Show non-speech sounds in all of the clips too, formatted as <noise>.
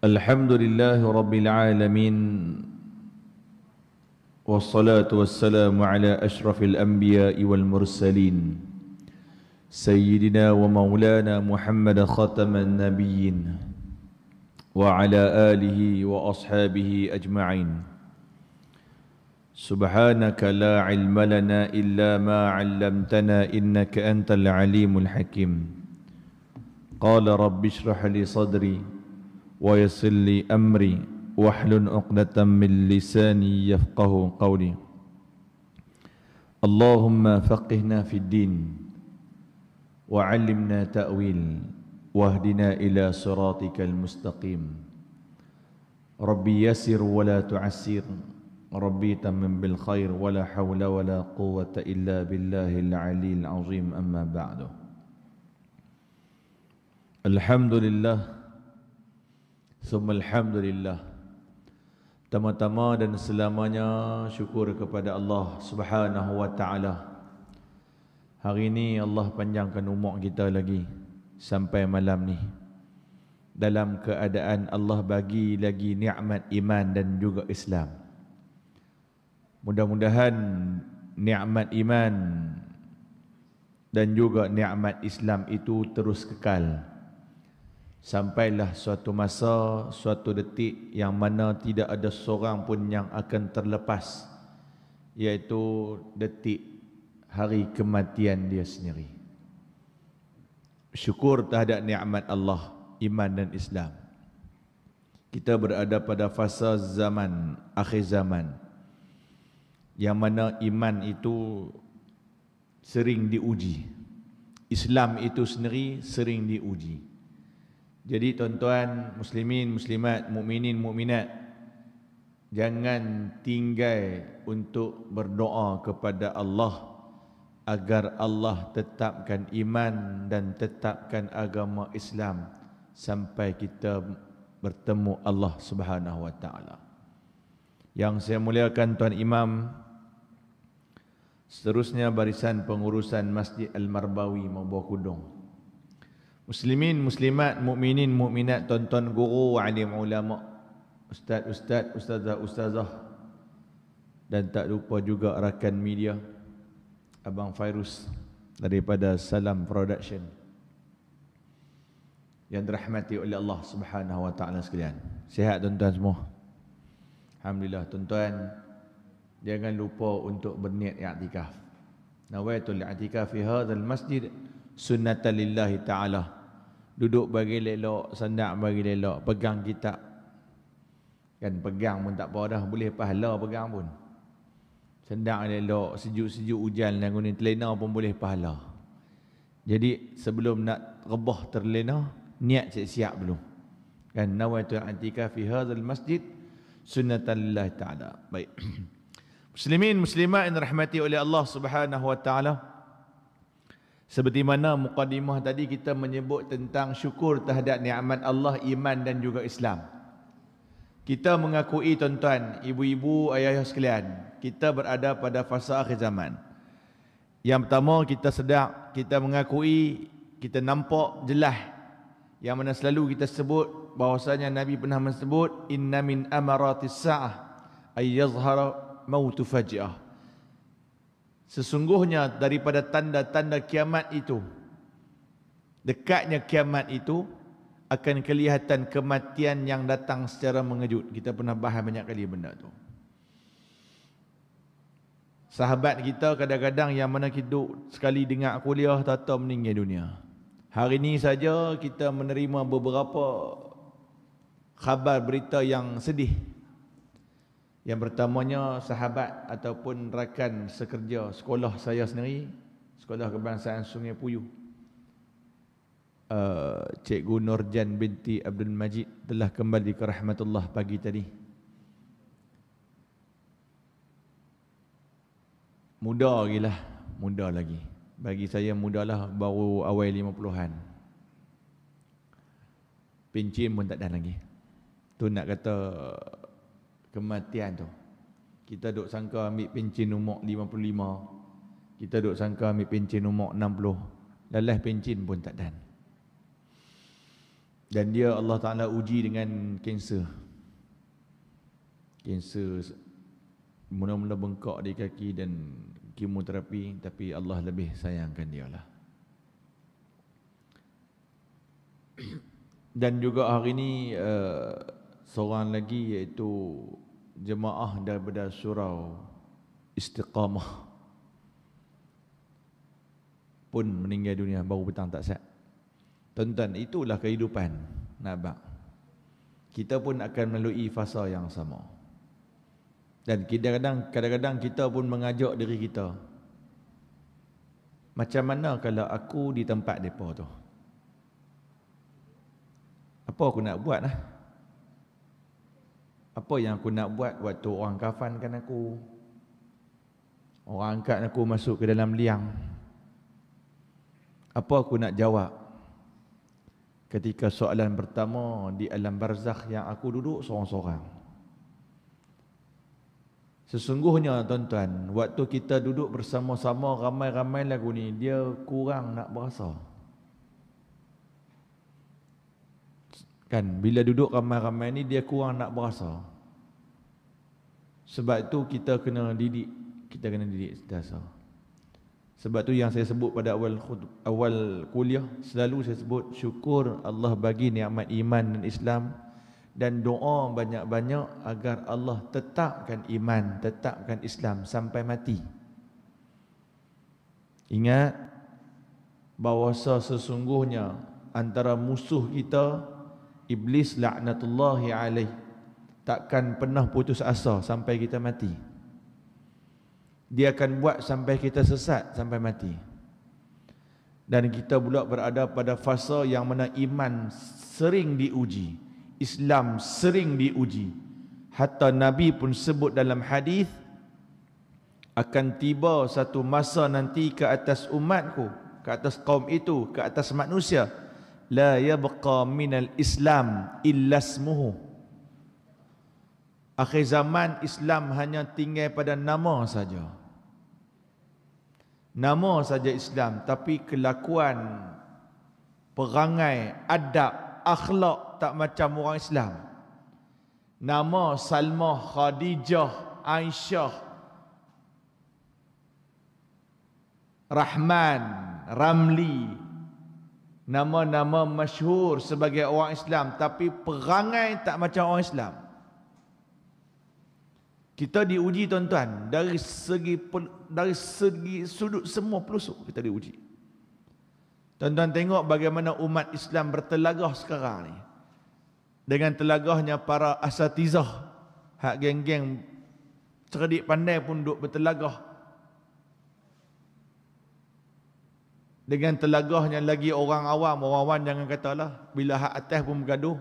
الحمد لله رب العالمين والصلاة والسلام على أشرف الأنبياء والمرسلين سيدنا ومولانا محمد خاتم النبيين وعلى آله وأصحابه أجمعين سبحانك لا علم لنا إلا ما علمتنا إنك أنت العليم الحكيم قال رب اشرح لي صدري ويسر لي أمري واحلل عقدة من لساني يفقه قولي اللهم فقهنا في الدين وعلمنا تأويل واهدنا إلى صراطك المستقيم ربي يسر ولا تعسر ربي تمم بالخير ولا حول ولا قوة إلا بالله العلي العظيم أما بعد الحمد لله Summa alhamdulillah. Tama-tama dan selamanya syukur kepada Allah Subhanahu wa taala. Hari ini Allah panjangkan umur kita lagi sampai malam ni. Dalam keadaan Allah bagi lagi nikmat iman dan juga Islam. Mudah-mudahan nikmat iman dan juga nikmat Islam itu terus kekal. Sampailah suatu masa, suatu detik yang mana tidak ada seorang pun yang akan terlepas iaitu detik hari kematian dia sendiri. Syukur terhadap nikmat Allah, iman dan Islam. Kita berada pada fasa zaman, akhir zaman. Yang mana iman itu sering diuji. Islam itu sendiri sering diuji. Jadi tuan-tuan muslimin, muslimat, mukminin, mukminat jangan tinggal untuk berdoa kepada Allah agar Allah tetapkan iman dan tetapkan agama Islam sampai kita bertemu Allah Subhanahu wa taala. Yang saya muliakan tuan imam Seterusnya barisan pengurusan Masjid Al-Marbawi Mabuah Kudung. Muslimin, muslimat, mukminin, mukminat, tonton tuan guru, alim ulama, ustaz-ustaz, ustazah-ustazah dan tak lupa juga rakan media Abang Fairuz daripada Salam Production yang dirahmati oleh Allah Subhanahu Wa Taala sekalian. Sihat tuan-tuan semua. Alhamdulillah tuan-tuan jangan lupa untuk berniat i'tikaf. Nawaitul i'tikaf fi hadzal masjid sunnatan lillahi ta'ala. Duduk bagi lelok, sandak bagi lelok, pegang kitab. Kan pegang pun tak apa dah, boleh pahala pegang pun. Sandak lelok, sejuk-sejuk hujan dan guna telena pun boleh pahala. Jadi sebelum nak rebah terlena, niat siap-siap dulu. Kan nawaitu antika fi hadzal masjid sunnatullah taala. Baik. <clears throat> Muslimin muslimat yang dirahmati oleh Allah Subhanahu wa taala. Seperti mana mukadimah tadi kita menyebut tentang syukur terhadap nikmat Allah, iman dan juga Islam. Kita mengakui tuan-tuan, ibu-ibu, ayah-ayah sekalian, kita berada pada fasa akhir zaman. Yang pertama kita sedar, kita mengakui, kita nampak jelas yang mana selalu kita sebut bahwasanya Nabi pernah menyebut inna min amaratis sa'ah ay yazhara mautu faji'ah. Sesungguhnya daripada tanda-tanda kiamat itu dekatnya kiamat itu akan kelihatan kematian yang datang secara mengejut. Kita pernah bahas banyak kali benda tu. Sahabat kita kadang-kadang yang mana kita duduk sekali dengar kuliah tahu meninggal dunia. Hari ini saja kita menerima beberapa khabar berita yang sedih. Yang pertamanya sahabat ataupun rakan sekerja sekolah saya sendiri, Sekolah Kebangsaan Sungai Puyuh. Uh, Cikgu Nurjan binti Abdul Majid telah kembali ke rahmatullah pagi tadi. Muda lagi lah, muda lagi. Bagi saya muda lah baru awal lima puluhan. Pencin pun tak ada lagi. Tu nak kata kematian tu. Kita dok sangka ambil pencin umur 55. Kita dok sangka ambil pencin umur 60. Lelah pencin pun tak dan. Dan dia Allah Ta'ala uji dengan kanser. Kanser mula-mula bengkak di kaki dan kemoterapi tapi Allah lebih sayangkan dia lah. Dan juga hari ini uh, eh, seorang lagi iaitu jemaah daripada surau istiqamah pun meninggal dunia baru petang tak sihat tuan-tuan itulah kehidupan nak kita pun akan melalui fasa yang sama dan kadang-kadang kita pun mengajak diri kita macam mana kalau aku di tempat depa tu apa aku nak buat lah apa yang aku nak buat waktu orang kafankan aku orang angkat aku masuk ke dalam liang apa aku nak jawab ketika soalan pertama di alam barzakh yang aku duduk seorang-seorang Sesungguhnya tuan-tuan, waktu kita duduk bersama-sama ramai-ramai lagu ni, dia kurang nak berasa. Kan, bila duduk ramai-ramai ni, dia kurang nak berasa. Sebab tu kita kena didik, kita kena didik sentiasa. Sebab tu yang saya sebut pada awal khut, awal kuliah, selalu saya sebut syukur Allah bagi nikmat iman dan Islam dan doa banyak-banyak agar Allah tetapkan iman, tetapkan Islam sampai mati. Ingat bahawa sesungguhnya antara musuh kita iblis laknatullah alaihi takkan pernah putus asa sampai kita mati. Dia akan buat sampai kita sesat sampai mati. Dan kita pula berada pada fasa yang mana iman sering diuji. Islam sering diuji. Hatta Nabi pun sebut dalam hadis akan tiba satu masa nanti ke atas umatku, ke atas kaum itu, ke atas manusia. La yabqa minal Islam illasmuhu. smuhu akhir zaman Islam hanya tinggal pada nama saja. Nama saja Islam tapi kelakuan perangai, adab, akhlak tak macam orang Islam. Nama Salmah, Khadijah, Aisyah, Rahman, Ramli. Nama-nama masyhur sebagai orang Islam tapi perangai tak macam orang Islam. Kita diuji tuan-tuan dari segi dari segi sudut semua pelusuk kita diuji. Tuan-tuan tengok bagaimana umat Islam bertelagah sekarang ni. Dengan telagahnya para asatizah, hak geng-geng cerdik pandai pun duk bertelagah. Dengan telagahnya lagi orang awam, orang awam jangan katalah bila hak atas pun bergaduh.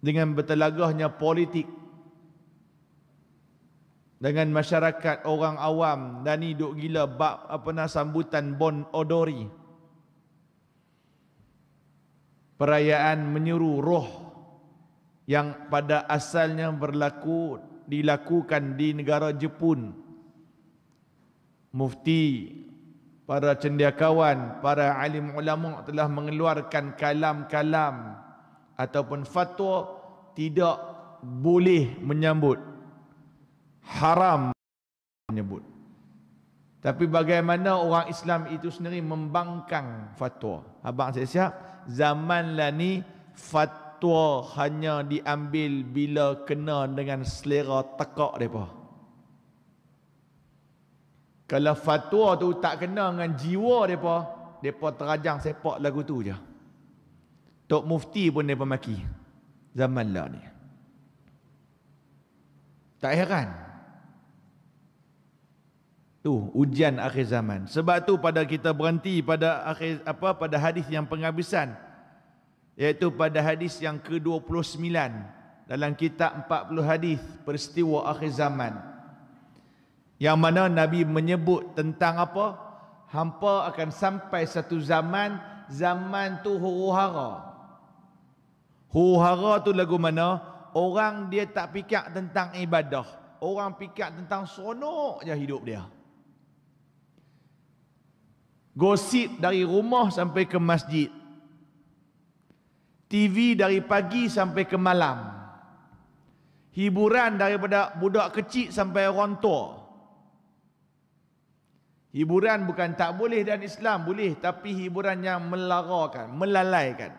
Dengan bertelagahnya politik, dengan masyarakat orang awam dan ni duk gila bab apa nak sambutan Bon Odori perayaan menyeru roh yang pada asalnya berlaku dilakukan di negara Jepun mufti para cendekiawan para alim ulama telah mengeluarkan kalam-kalam ataupun fatwa tidak boleh menyambut haram menyebut. Tapi bagaimana orang Islam itu sendiri membangkang fatwa. Abang saya siap, zaman lah ni fatwa hanya diambil bila kena dengan selera tekak mereka. Kalau fatwa tu tak kena dengan jiwa mereka, mereka terajang sepak lagu tu je. Tok Mufti pun mereka maki. Zaman lah ni. Tak heran. Tak heran. Tu ujian akhir zaman. Sebab tu pada kita berhenti pada akhir apa pada hadis yang penghabisan iaitu pada hadis yang ke-29 dalam kitab 40 hadis peristiwa akhir zaman. Yang mana Nabi menyebut tentang apa? Hampa akan sampai satu zaman, zaman tu huru-hara. Huru-hara tu lagu mana? Orang dia tak fikir tentang ibadah. Orang fikir tentang seronok je hidup dia. Gosip dari rumah sampai ke masjid. TV dari pagi sampai ke malam. Hiburan daripada budak kecil sampai orang tua. Hiburan bukan tak boleh dan Islam boleh tapi hiburan yang melarakan, melalaikan.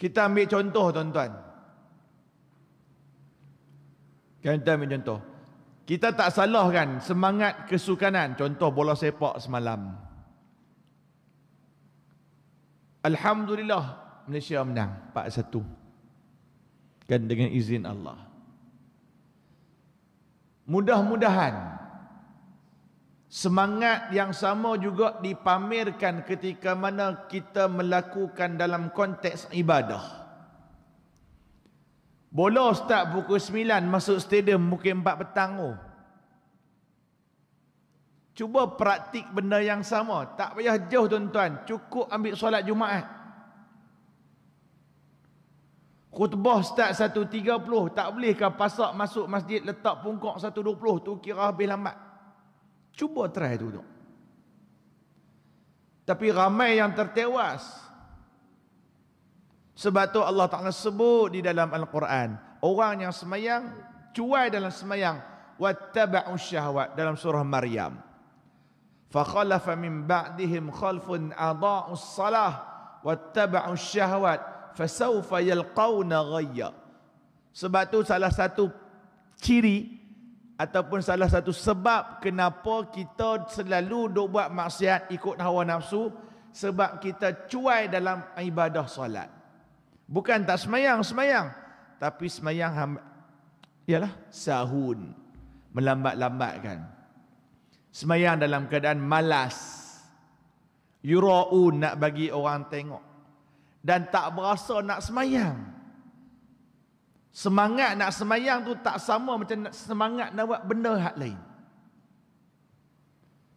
Kita ambil contoh tuan-tuan. Kita ambil contoh. Kita tak salah kan semangat kesukanan. Contoh bola sepak semalam. Alhamdulillah Malaysia menang 4-1. Kan dengan izin Allah. Mudah-mudahan semangat yang sama juga dipamerkan ketika mana kita melakukan dalam konteks ibadah. Bola start pukul 9 masuk stadium mungkin 4 petang tu. Cuba praktik benda yang sama. Tak payah jauh tuan-tuan. Cukup ambil solat Jumaat. Khutbah start 1.30. Tak bolehkah pasak masuk masjid letak pungkok 1.20. Tu kira habis lambat. Cuba try tu. Tapi ramai yang tertewas. Tertewas. Sebab tu Allah Ta'ala sebut di dalam Al-Quran. Orang yang semayang, cuai dalam semayang. Wattaba'u syahwat dalam surah Maryam. Fakhalafa min ba'dihim khalfun adha'u salah. Wattaba'u syahwat. Fasawfa yalqawna gaya. Sebab tu salah satu ciri ataupun salah satu sebab kenapa kita selalu duk buat maksiat ikut hawa nafsu sebab kita cuai dalam ibadah solat. Bukan tak semayang, semayang. Tapi semayang ialah sahun. Melambat-lambatkan. Semayang dalam keadaan malas. Yura'un nak bagi orang tengok. Dan tak berasa nak semayang. Semangat nak semayang tu tak sama macam semangat nak buat benda hak lain.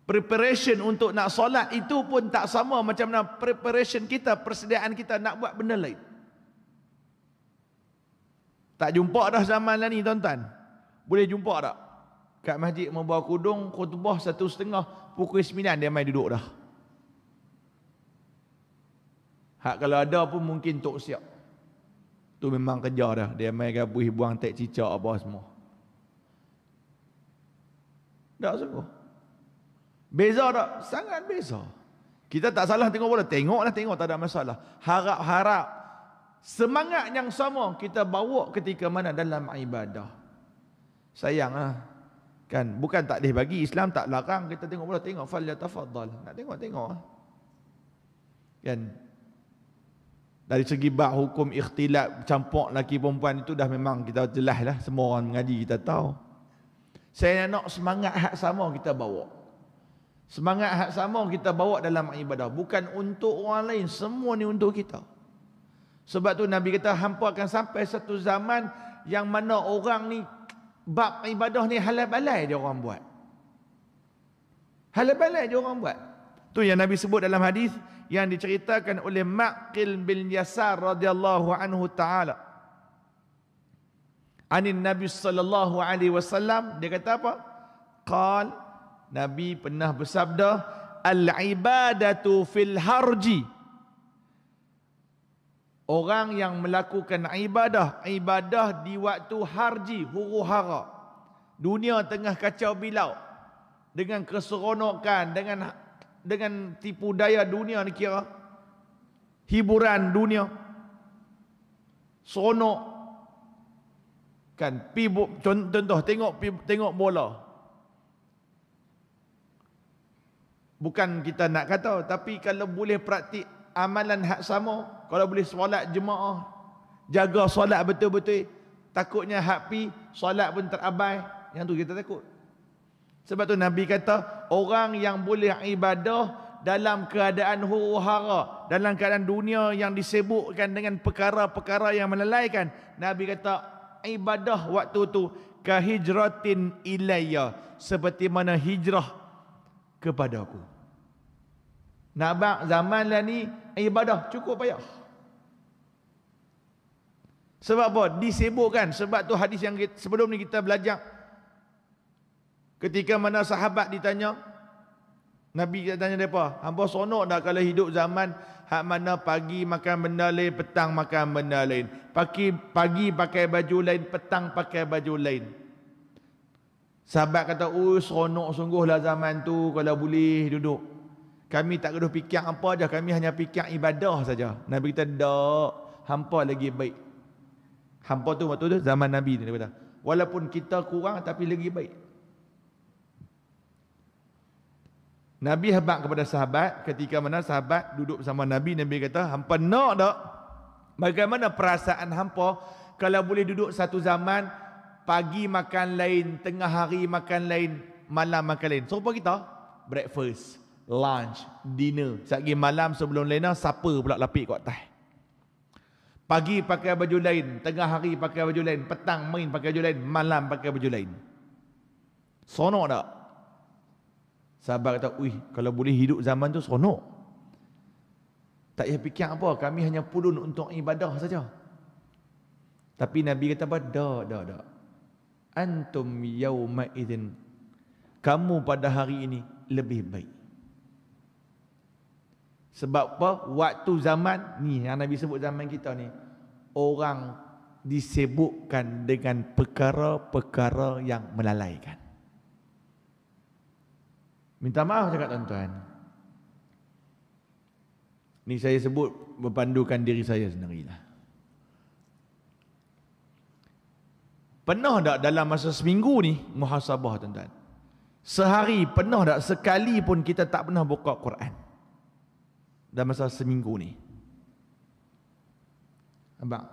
Preparation untuk nak solat itu pun tak sama macam mana preparation kita, persediaan kita nak buat benda lain. Tak jumpa dah zaman lah ni tuan-tuan. Boleh jumpa tak? Kat masjid membawa kudung, khutbah satu setengah, pukul sembilan dia mai duduk dah. Hak kalau ada pun mungkin tok siap. Tu memang kerja dah. Dia main buih kan buang tek cicak apa semua. Tak semua. Beza tak? Sangat beza. Kita tak salah tengok bola. Tengoklah tengok tak ada masalah. Harap-harap Semangat yang sama kita bawa ketika mana dalam ibadah. sayang Sayanglah. Kan bukan tak boleh bagi Islam tak larang kita tengok pula tengok fal yatafaddal. Nak tengok tengok. Ah. Kan dari segi bab hukum ikhtilat campur lelaki perempuan itu dah memang kita jelas lah semua orang mengaji kita tahu. Saya nak semangat hak sama kita bawa. Semangat hak sama kita bawa dalam ibadah. Bukan untuk orang lain. Semua ni untuk kita. Sebab tu Nabi kata hampa akan sampai satu zaman yang mana orang ni bab ibadah ni halal balai dia orang buat. Halal balai dia orang buat. Tu yang Nabi sebut dalam hadis yang diceritakan oleh Maqil bin Yasar radhiyallahu anhu taala. Anin Nabi sallallahu alaihi wasallam dia kata apa? Qal Nabi pernah bersabda al ibadatu fil harji Orang yang melakukan ibadah, ibadah di waktu harji, huru hara. Dunia tengah kacau bilau. Dengan keseronokan, dengan dengan tipu daya dunia ni kira. Hiburan dunia. Seronok. Kan, pi, contoh tengok pi, tengok bola. Bukan kita nak kata, tapi kalau boleh praktik amalan hak sama, kalau boleh solat jemaah. Jaga solat betul-betul. Takutnya hapi, solat pun terabai. Yang tu kita takut. Sebab tu Nabi kata, orang yang boleh ibadah dalam keadaan huru-hara, dalam keadaan dunia yang disebutkan dengan perkara-perkara yang melalaikan, Nabi kata, ibadah waktu tu kahijratin ilayya seperti mana hijrah kepadaku nak Nak zaman lah ni, ibadah cukup payah. Sebab apa? Disibukkan. Sebab tu hadis yang kita, sebelum ni kita belajar. Ketika mana sahabat ditanya. Nabi kita tanya mereka. Hamba sonok dah kalau hidup zaman. Hak mana pagi makan benda lain. Petang makan benda lain. Pagi, pagi pakai baju lain. Petang pakai baju lain. Sahabat kata, oh sungguh sungguhlah zaman tu kalau boleh duduk. Kami tak kena fikir apa aja, kami hanya fikir ibadah saja. Nabi kita, dak, hampa lagi baik. Hampa tu waktu tu zaman Nabi ni dia kata. Walaupun kita kurang tapi lagi baik. Nabi habak kepada sahabat ketika mana sahabat duduk bersama Nabi. Nabi kata, hampa nak tak? Bagaimana perasaan hampa kalau boleh duduk satu zaman, pagi makan lain, tengah hari makan lain, malam makan lain. Serupa kita, breakfast, lunch, dinner. Sekejap malam sebelum lena, supper pula lapik kat atas. Pagi pakai baju lain, tengah hari pakai baju lain, petang main pakai baju lain, malam pakai baju lain. Seronok tak? Sahabat kata, "Ui, kalau boleh hidup zaman tu seronok." Tak payah fikir apa, kami hanya pulun untuk ibadah saja. Tapi Nabi kata, "Dak, dak, dak. Antum yauma idzin kamu pada hari ini lebih baik." Sebab apa? Waktu zaman ni yang Nabi sebut zaman kita ni orang disebutkan dengan perkara-perkara yang melalaikan. Minta maaf cakap tuan-tuan. Ni saya sebut berpandukan diri saya sendirilah. Pernah tak dalam masa seminggu ni muhasabah tuan-tuan? Sehari pernah tak sekali pun kita tak pernah buka Quran? dalam masa seminggu ni. Abang.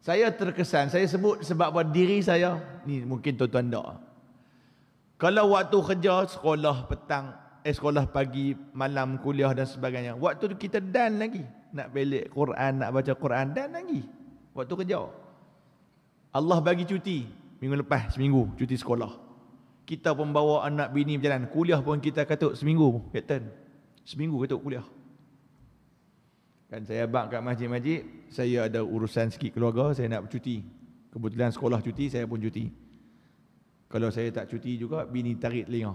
Saya terkesan, saya sebut sebab buat diri saya, ni mungkin tuan-tuan tak. Kalau waktu kerja, sekolah petang, eh sekolah pagi, malam, kuliah dan sebagainya. Waktu tu kita dan lagi. Nak belik Quran, nak baca Quran, dan lagi. Waktu kerja. Allah bagi cuti. Minggu lepas, seminggu, cuti sekolah. Kita pun bawa anak bini berjalan. Kuliah pun kita katuk seminggu, Captain. Seminggu katuk kuliah. Kan saya abang kat masjid-masjid, saya ada urusan sikit keluarga, saya nak cuti. Kebetulan sekolah cuti, saya pun cuti. Kalau saya tak cuti juga, bini tarik telinga.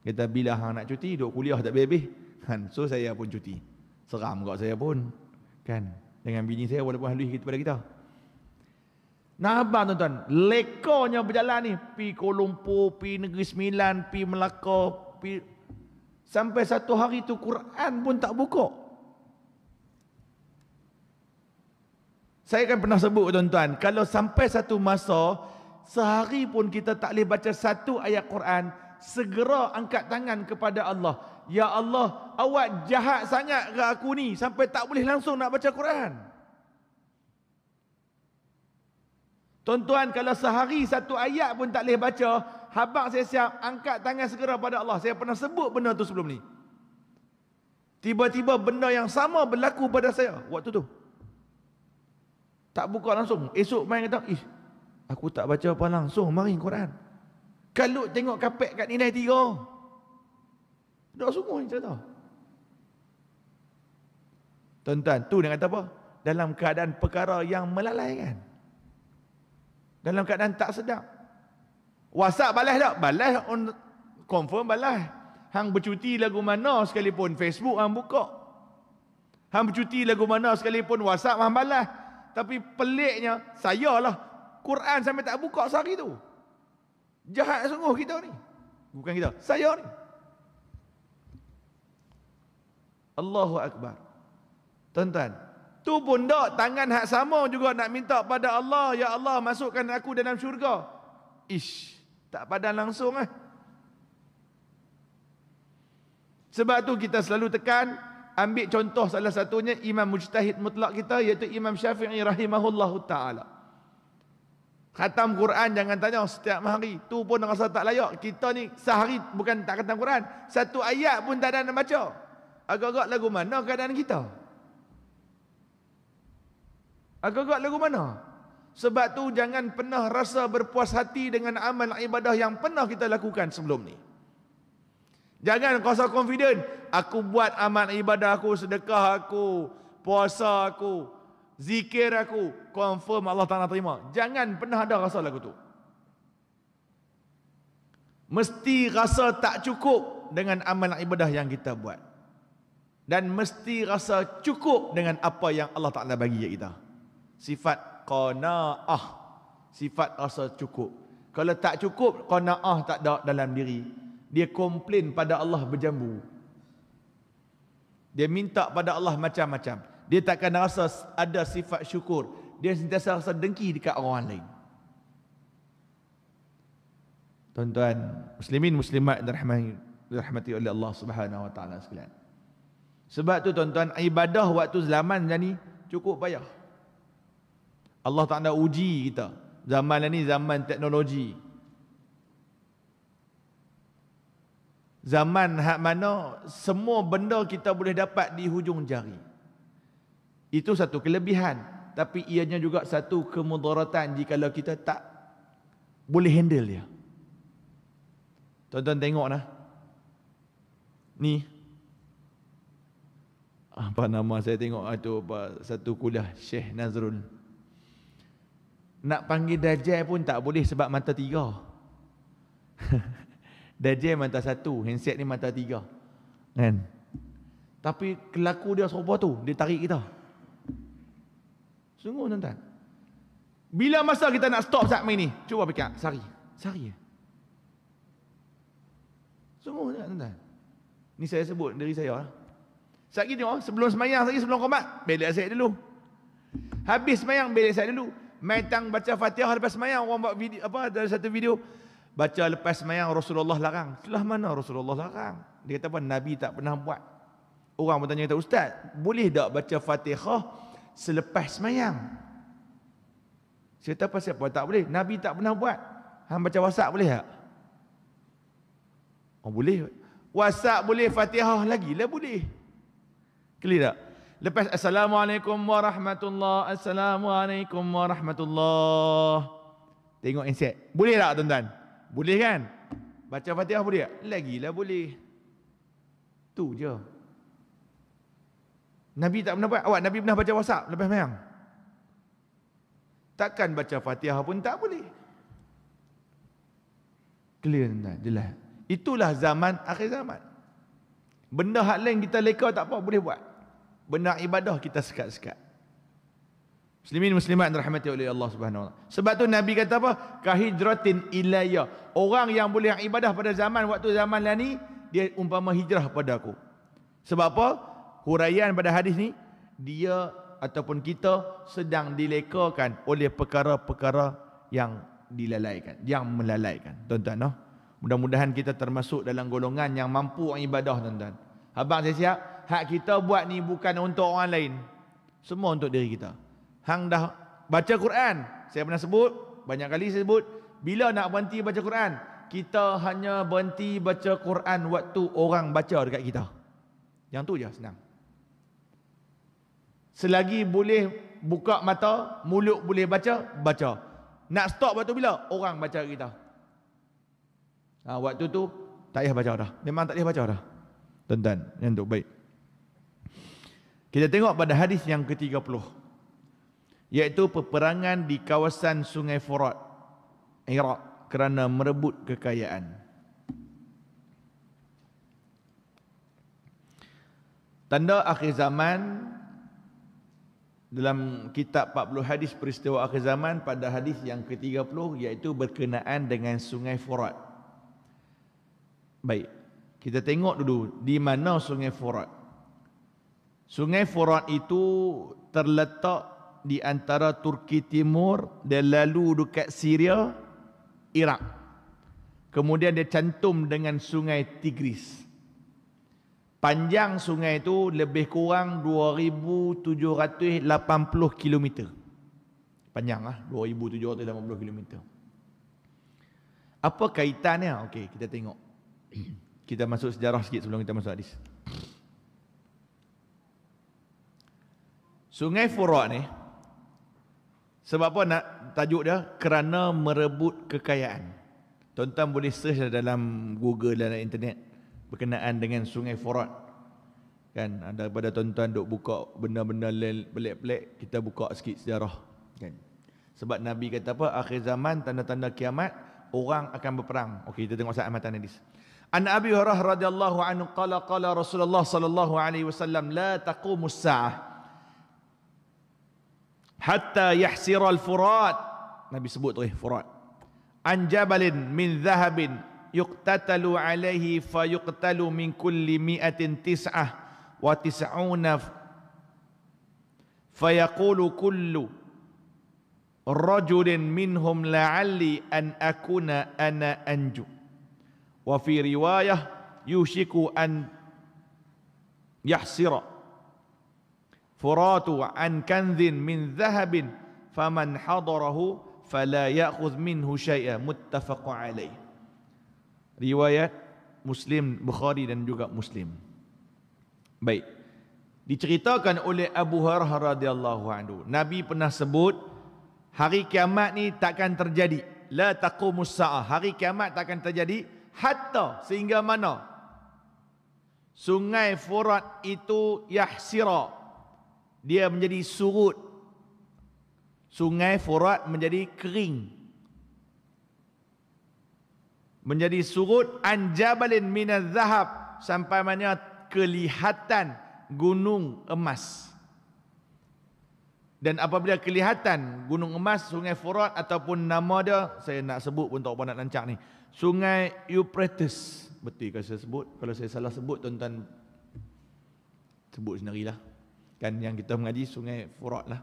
Kata bila hang nak cuti, duk kuliah tak habis Kan? So saya pun cuti. Seram kot saya pun. Kan? Dengan bini saya walaupun halus pada kita. Nah abang tuan-tuan, lekornya berjalan ni. Pi Kuala Lumpur, pi Negeri Sembilan, pi Melaka, pi... Sampai satu hari tu Quran pun tak buka. Saya kan pernah sebut tuan-tuan, kalau sampai satu masa, sehari pun kita tak boleh baca satu ayat Quran, segera angkat tangan kepada Allah. Ya Allah, awak jahat sangat ke aku ni sampai tak boleh langsung nak baca Quran. Tuan-tuan, kalau sehari satu ayat pun tak boleh baca, habaq saya siap angkat tangan segera pada Allah. Saya pernah sebut benda tu sebelum ni. Tiba-tiba benda yang sama berlaku pada saya waktu tu. Tak buka langsung. Esok main kata, "Ish, aku tak baca apa langsung mari Quran." Kalau tengok kapek kat nilai 3. Tak sungguh ni cerita. tuan tu dia kata apa? Dalam keadaan perkara yang melalaikan. Dalam keadaan tak sedap. Wasak balas tak? Balas on confirm balas. Hang bercuti lagu mana sekalipun Facebook hang buka. Hang bercuti lagu mana sekalipun WhatsApp hang balas. Tapi peliknya saya lah Quran sampai tak buka sehari tu. Jahat sungguh kita ni. Bukan kita, saya ni. Allahu Akbar. Tuan-tuan, tu pun tak tangan hak sama juga nak minta pada Allah, ya Allah masukkan aku dalam syurga. Ish, tak padan langsung eh. Sebab tu kita selalu tekan ambil contoh salah satunya imam mujtahid mutlak kita iaitu imam syafi'i rahimahullahu ta'ala khatam Quran jangan tanya oh, setiap hari tu pun rasa tak layak kita ni sehari bukan tak khatam Quran satu ayat pun tak ada nak baca agak-agak lagu mana keadaan kita agak-agak lagu mana sebab tu jangan pernah rasa berpuas hati dengan amal ibadah yang pernah kita lakukan sebelum ni Jangan kau so confident. Aku buat amat ibadah aku, sedekah aku, puasa aku, zikir aku. Confirm Allah tak nak terima. Jangan pernah ada rasa lagu tu. Mesti rasa tak cukup dengan amal ibadah yang kita buat. Dan mesti rasa cukup dengan apa yang Allah Ta'ala bagi kita. Sifat qana'ah. Sifat rasa cukup. Kalau tak cukup, qana'ah tak ada dalam diri dia komplain pada Allah berjambu. Dia minta pada Allah macam-macam. Dia takkan rasa ada sifat syukur. Dia sentiasa rasa dengki dekat orang lain. Tuan-tuan, muslimin muslimat yang dirahmati oleh Allah Subhanahu wa taala sekalian. Sebab tu tuan-tuan, ibadah waktu zaman ni cukup payah. Allah Taala uji kita. Zaman ni zaman teknologi. Zaman hak mana semua benda kita boleh dapat di hujung jari. Itu satu kelebihan. Tapi ianya juga satu kemudaratan jika kita tak boleh handle dia. Tuan-tuan tengok lah. Ni. Apa nama saya tengok itu ah, apa, satu kuliah Syekh Nazrul. Nak panggil Dajjal pun tak boleh sebab mata tiga. <laughs> Dajjal mata satu, handset ni mata tiga. Kan? Tapi kelaku dia serupa tu, dia tarik kita. Sungguh tuan-tuan. Bila masa kita nak stop saat main ni? Cuba fikir, sehari. Sehari. Eh? Sungguh tuan-tuan. Ni saya sebut dari saya lah. Saat gini, oh, sebelum semayang, lagi sebelum komat, belik saya dulu. Habis semayang, belik saya dulu. Main tang baca fatihah lepas semayang, orang buat video, apa, ada satu video. Baca lepas semayang Rasulullah larang. Selah mana Rasulullah larang? Dia kata apa? Nabi tak pernah buat. Orang bertanya kata, Ustaz, boleh tak baca fatihah selepas semayang? Saya apa? Siapa tak boleh? Nabi tak pernah buat. Han baca wasak boleh tak? Oh boleh. Wasak boleh, fatihah lagi lah boleh. Clear tak? Lepas Assalamualaikum Warahmatullahi Assalamualaikum Warahmatullahi Tengok inset. Boleh tak tuan-tuan? Boleh kan? Baca Fatihah boleh tak? Lagilah boleh. Tu je. Nabi tak pernah buat. Awak Nabi pernah baca WhatsApp lepas mayang. Takkan baca Fatihah pun tak boleh. Clear tak? Jelas. Itulah zaman akhir zaman. Benda hak lain kita leka tak apa boleh buat. Benda ibadah kita sekat-sekat. Muslimin muslimat dirahmati oleh Allah Subhanahu Sebab tu Nabi kata apa? Kahijratin ilayya. Orang yang boleh yang ibadah pada zaman waktu zaman lah ni dia umpama hijrah pada aku. Sebab apa? Huraian pada hadis ni dia ataupun kita sedang dilekakan oleh perkara-perkara yang dilalaikan, yang melalaikan. Tuan-tuan noh. Mudah-mudahan kita termasuk dalam golongan yang mampu ibadah tuan-tuan. Abang saya siap, hak kita buat ni bukan untuk orang lain. Semua untuk diri kita hang dah baca Quran saya pernah sebut banyak kali saya sebut bila nak berhenti baca Quran kita hanya berhenti baca Quran waktu orang baca dekat kita yang tu je senang selagi boleh buka mata mulut boleh baca baca nak stop waktu bila orang baca kita ha, waktu tu tak payah baca dah memang tak payah baca dah tuan-tuan yang tu baik kita tengok pada hadis yang ke-30 iaitu peperangan di kawasan Sungai Furat, Iraq kerana merebut kekayaan. Tanda akhir zaman dalam kitab 40 hadis peristiwa akhir zaman pada hadis yang ke-30 iaitu berkenaan dengan Sungai Furat. Baik, kita tengok dulu di mana Sungai Furat. Sungai Furat itu terletak di antara Turki Timur dia lalu dekat Syria Iraq kemudian dia cantum dengan sungai Tigris panjang sungai itu lebih kurang 2780 km panjang lah 2780 km apa kaitannya okey kita tengok <clears throat> kita masuk sejarah sikit sebelum kita masuk hadis Sungai Furat ni sebab apa nak tajuk dia? Kerana merebut kekayaan. Tuan-tuan boleh search lah dalam Google dan internet berkenaan dengan Sungai Forat. Kan? Ah, daripada tuan-tuan duk buka benda-benda pelik-pelik, kita buka sikit sejarah. Kan? Sebab Nabi kata apa? Akhir zaman, tanda-tanda kiamat, orang akan berperang. Okey, kita tengok saat matan hadis. An Abi Hurairah radhiyallahu anhu qala qala Rasulullah sallallahu alaihi wasallam la taqumus sa'ah hatta yahsira al-furat Nabi sebut tu eh furat an jabalin min zahabin yuqtatalu alaihi fa yuqtalu min kulli mi'atin tis'ah wa tis'una fa yaqulu kullu rajulin minhum la'alli an akuna ana anju wa fi riwayah yushiku an yahsira furatu an kanzin min zahabin faman hadarahu fala ya'khudh minhu syai'a muttafaq alaih riwayat muslim bukhari dan juga muslim baik diceritakan oleh Abu Hurairah radhiyallahu anhu nabi pernah sebut hari kiamat ni takkan terjadi la taqumus sa'ah hari kiamat takkan terjadi hatta sehingga mana sungai furat itu yahsira dia menjadi surut sungai Furat menjadi kering menjadi surut anjabalin minaz zahab sampai mana kelihatan gunung emas dan apabila kelihatan gunung emas sungai Furat ataupun nama dia saya nak sebut pun tak apa nak lancar ni sungai Euphrates betul kalau saya sebut kalau saya salah sebut tuan-tuan sebut sendirilah kan yang kita mengaji sungai Furat lah.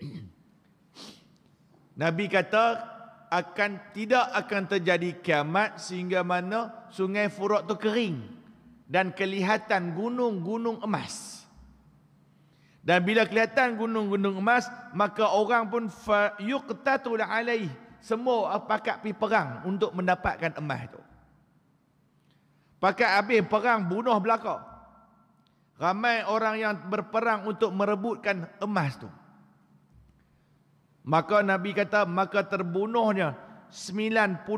<clears throat> Nabi kata akan tidak akan terjadi kiamat sehingga mana sungai Furat tu kering dan kelihatan gunung-gunung emas. Dan bila kelihatan gunung-gunung emas, maka orang pun yuqtatu alaih. Semua pakat pergi perang untuk mendapatkan emas itu. Pakat habis perang bunuh belakang. Ramai orang yang berperang untuk merebutkan emas tu. Maka Nabi kata, maka terbunuhnya 99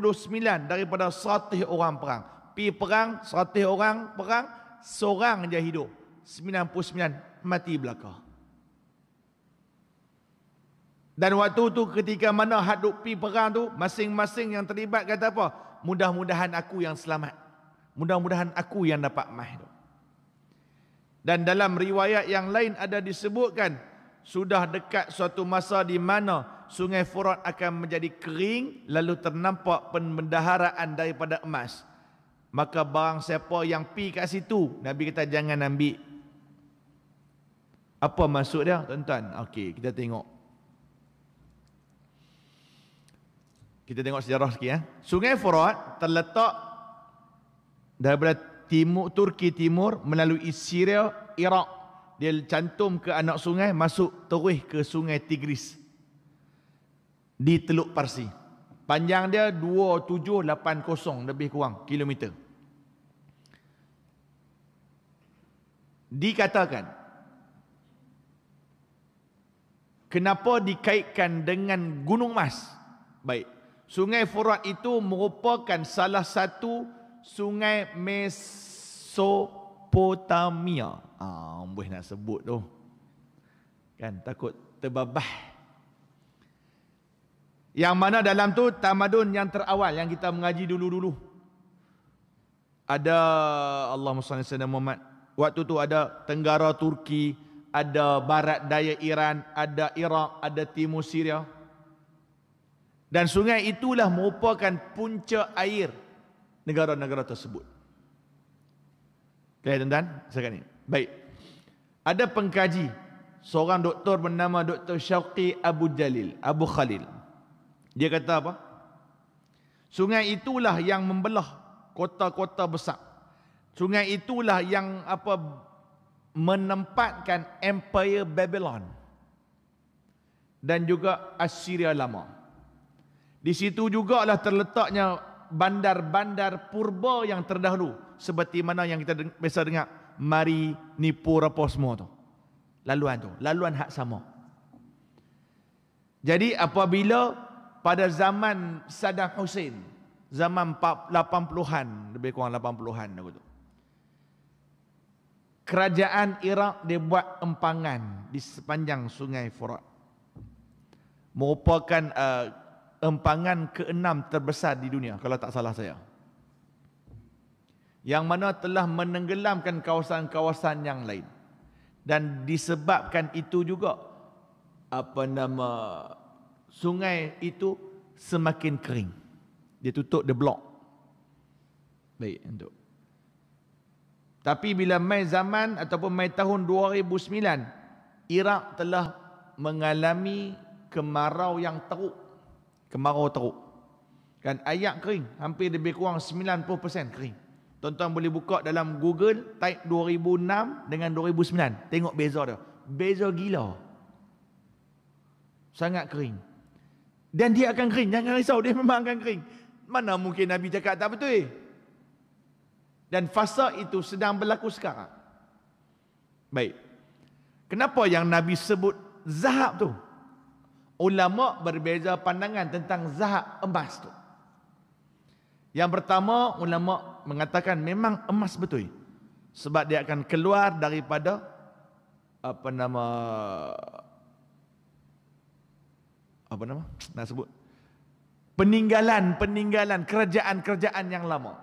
daripada 100 orang perang. Pi perang, 100 orang perang, seorang je hidup. 99 mati belakang. Dan waktu tu ketika mana hadup pi perang tu, masing-masing yang terlibat kata apa? Mudah-mudahan aku yang selamat. Mudah-mudahan aku yang dapat mahluk. Dan dalam riwayat yang lain ada disebutkan sudah dekat suatu masa di mana sungai Furat akan menjadi kering lalu ternampak pembendaharaan daripada emas. Maka barang siapa yang pi kat situ, Nabi kata jangan ambil. Apa maksud dia, tuan-tuan? Okey, kita tengok. Kita tengok sejarah sikit ya. Sungai Furat terletak daripada timur Turki timur melalui Syria Iraq dia cantum ke anak sungai masuk terus ke sungai Tigris di Teluk Parsi panjang dia 2780 lebih kurang kilometer dikatakan kenapa dikaitkan dengan gunung mas baik sungai Furat itu merupakan salah satu Sungai Mesopotamia. Ah, boleh nak sebut tu. Kan takut terbabah. Yang mana dalam tu tamadun yang terawal yang kita mengaji dulu-dulu. Ada Allah Subhanahu Wa Taala Waktu tu ada Tenggara Turki, ada barat daya Iran, ada Iraq, ada timur Syria. Dan sungai itulah merupakan punca air negara-negara tersebut. Okey tuan-tuan, sekarang ni. Baik. Ada pengkaji seorang doktor bernama Dr. Syauqi Abu Jalil, Abu Khalil. Dia kata apa? Sungai itulah yang membelah kota-kota besar. Sungai itulah yang apa menempatkan Empire Babylon dan juga Assyria lama. Di situ jugalah terletaknya bandar-bandar purba yang terdahulu seperti mana yang kita deng- biasa dengar mari nipu apa semua tu laluan tu laluan hak sama jadi apabila pada zaman Saddam Hussein zaman 80-an lebih kurang 80-an aku tu kerajaan Iraq dia buat empangan di sepanjang sungai Furat merupakan uh, empangan keenam terbesar di dunia kalau tak salah saya. Yang mana telah menenggelamkan kawasan-kawasan yang lain. Dan disebabkan itu juga apa nama sungai itu semakin kering. Dia tutup the block. Baik untuk. Tapi bila mai zaman ataupun mai tahun 2009, Iraq telah mengalami kemarau yang teruk kemarau teruk. Kan ayak kering hampir lebih kurang 90% kering. Tuan-tuan boleh buka dalam Google type 2006 dengan 2009. Tengok beza dia. Beza gila. Sangat kering. Dan dia akan kering. Jangan risau. Dia memang akan kering. Mana mungkin Nabi cakap tak betul eh? Dan fasa itu sedang berlaku sekarang. Baik. Kenapa yang Nabi sebut zahab tu? ulama berbeza pandangan tentang zahab emas tu. Yang pertama, ulama mengatakan memang emas betul. Sebab dia akan keluar daripada apa nama apa nama nak sebut peninggalan peninggalan kerajaan kerajaan yang lama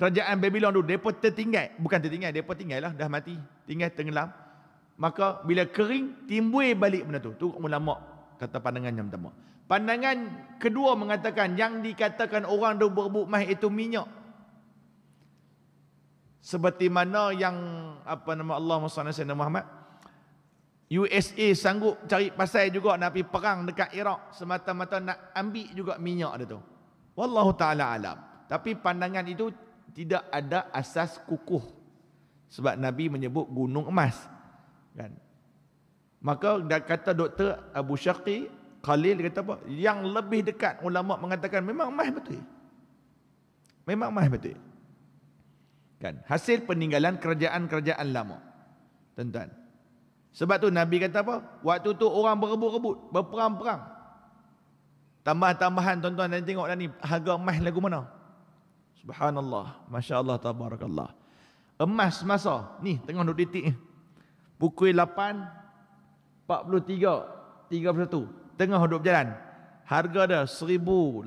kerajaan Babylon tu depa tertinggal bukan tertinggal depa tinggal lah dah mati tinggal tenggelam maka bila kering timbul balik benda tu tu ulama kata pandangan yang pertama pandangan kedua mengatakan yang dikatakan orang tu berbuk mah itu minyak seperti mana yang apa nama Allah SWT Muhammad USA sanggup cari pasal juga nak pergi perang dekat Iraq semata-mata nak ambil juga minyak ada tu Wallahu ta'ala alam tapi pandangan itu tidak ada asas kukuh sebab Nabi menyebut gunung emas kan maka dah kata doktor Abu Syaqi Khalil kata apa yang lebih dekat ulama mengatakan memang mah betul memang mah betul kan hasil peninggalan kerajaan-kerajaan lama tuan-tuan sebab tu Nabi kata apa waktu tu orang berebut-rebut berperang-perang tambah-tambahan tuan-tuan dan tengok dah ni harga emas lagu mana subhanallah masya-Allah tabarakallah emas masa ni tengah duduk titik pukul 8 43 tengah duduk berjalan harga dia 1830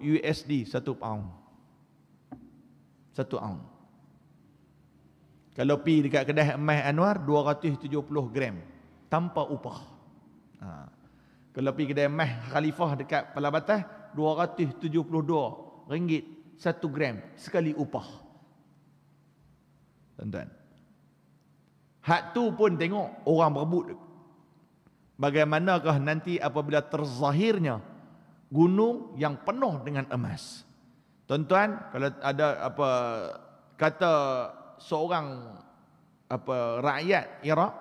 USD satu pound satu pound kalau pi dekat kedai Mai Anwar 270 gram tanpa upah ha. kalau pi kedai Mai Khalifah dekat Pelabatah 272 ringgit satu gram sekali upah tuan-tuan Hak tu pun tengok orang berebut. Bagaimanakah nanti apabila terzahirnya gunung yang penuh dengan emas. Tuan-tuan, kalau ada apa kata seorang apa rakyat Iraq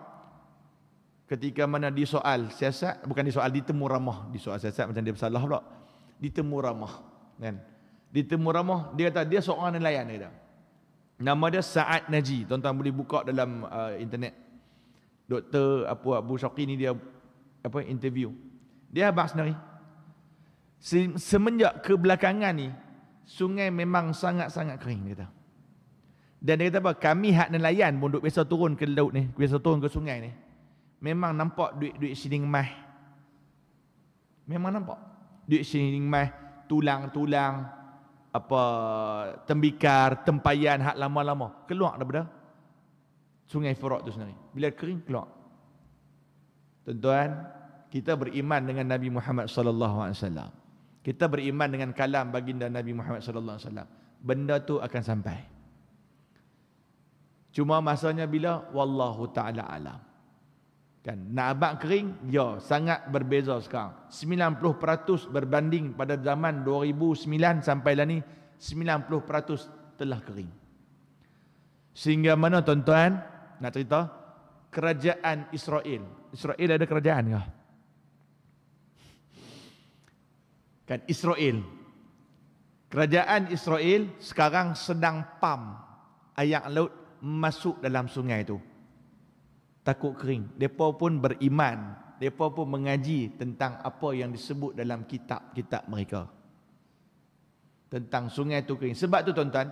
ketika mana di soal siasat bukan di disoal ditemu ramah di soal siasat macam dia bersalah pula ditemu ramah kan ditemu ramah dia kata dia seorang nelayan dia kata Nama dia Sa'ad Naji. Tuan-tuan boleh buka dalam uh, internet. Doktor apa Abu Syauqi ni dia apa interview. Dia bahas sendiri. Semenjak kebelakangan ni, sungai memang sangat-sangat kering. Dia kata. Dan dia kata apa? Kami hak nelayan pun duk biasa turun ke laut ni. Biasa turun ke sungai ni. Memang nampak duit-duit sini mah. Memang nampak. Duit sini mah. Tulang-tulang apa tembikar, tempayan hak lama-lama keluar daripada sungai Furat tu sendiri. Bila kering keluar. Tuan-tuan, kita beriman dengan Nabi Muhammad sallallahu alaihi wasallam. Kita beriman dengan kalam baginda Nabi Muhammad sallallahu alaihi wasallam. Benda tu akan sampai. Cuma masanya bila wallahu taala alam. Kan? Nabak kering, ya sangat berbeza sekarang. 90% berbanding pada zaman 2009 sampai lah ni, 90% telah kering. Sehingga mana tuan-tuan nak cerita? Kerajaan Israel. Israel ada kerajaan ke? Kan Israel. Kerajaan Israel sekarang sedang pam air laut masuk dalam sungai itu takut kering. Depa pun beriman, depa pun mengaji tentang apa yang disebut dalam kitab-kitab mereka. Tentang sungai tu kering. Sebab tu tuan-tuan,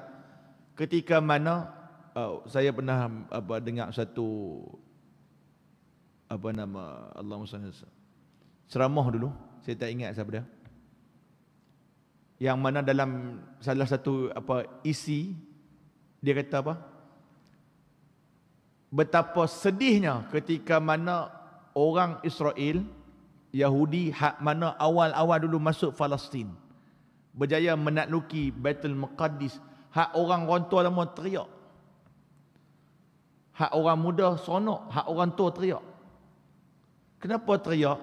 ketika mana uh, saya pernah apa dengar satu apa nama Allah Subhanahu ceramah dulu, saya tak ingat siapa dia. Yang mana dalam salah satu apa isi dia kata apa? betapa sedihnya ketika mana orang Israel Yahudi hak mana awal-awal dulu masuk Palestin berjaya menakluki Baitul Maqdis hak orang orang tua lama teriak hak orang muda seronok hak orang tua teriak kenapa teriak